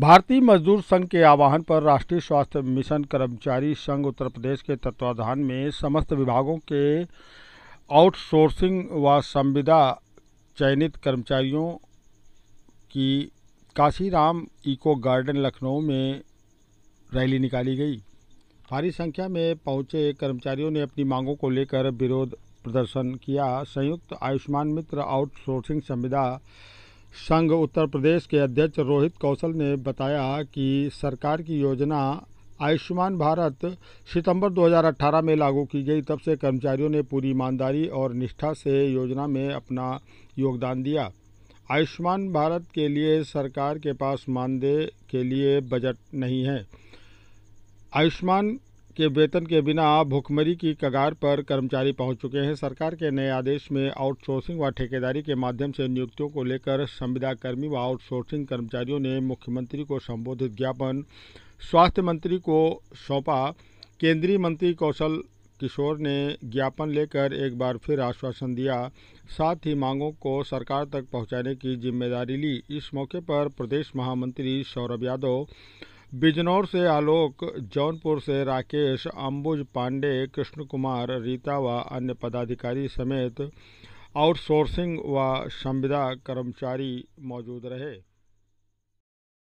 भारतीय मजदूर संघ के आह्वान पर राष्ट्रीय स्वास्थ्य मिशन कर्मचारी संघ उत्तर प्रदेश के तत्वाधान में समस्त विभागों के आउटसोर्सिंग व संविदा चयनित कर्मचारियों की काशीराम इको गार्डन लखनऊ में रैली निकाली गई भारी संख्या में पहुंचे कर्मचारियों ने अपनी मांगों को लेकर विरोध प्रदर्शन किया संयुक्त आयुष्मान मित्र आउटसोर्सिंग संविदा संघ उत्तर प्रदेश के अध्यक्ष रोहित कौशल ने बताया कि सरकार की योजना आयुष्मान भारत सितंबर 2018 में लागू की गई तब से कर्मचारियों ने पूरी ईमानदारी और निष्ठा से योजना में अपना योगदान दिया आयुष्मान भारत के लिए सरकार के पास मानदेय के लिए बजट नहीं है आयुष्मान के वेतन के बिना भुखमरी की कगार पर कर्मचारी पहुंच चुके हैं सरकार के नए आदेश में आउटसोर्सिंग व ठेकेदारी के माध्यम से नियुक्तियों को लेकर संविदाकर्मी व आउटसोर्सिंग कर्मचारियों ने मुख्यमंत्री को संबोधित ज्ञापन स्वास्थ्य मंत्री को सौंपा केंद्रीय मंत्री कौशल किशोर ने ज्ञापन लेकर एक बार फिर आश्वासन दिया साथ ही मांगों को सरकार तक पहुंचाने की जिम्मेदारी ली इस मौके पर प्रदेश महामंत्री सौरभ यादव बिजनौर से आलोक जौनपुर से राकेश अंबुज पांडे कृष्ण कुमार रीता व अन्य पदाधिकारी समेत आउटसोर्सिंग व संविदा कर्मचारी मौजूद रहे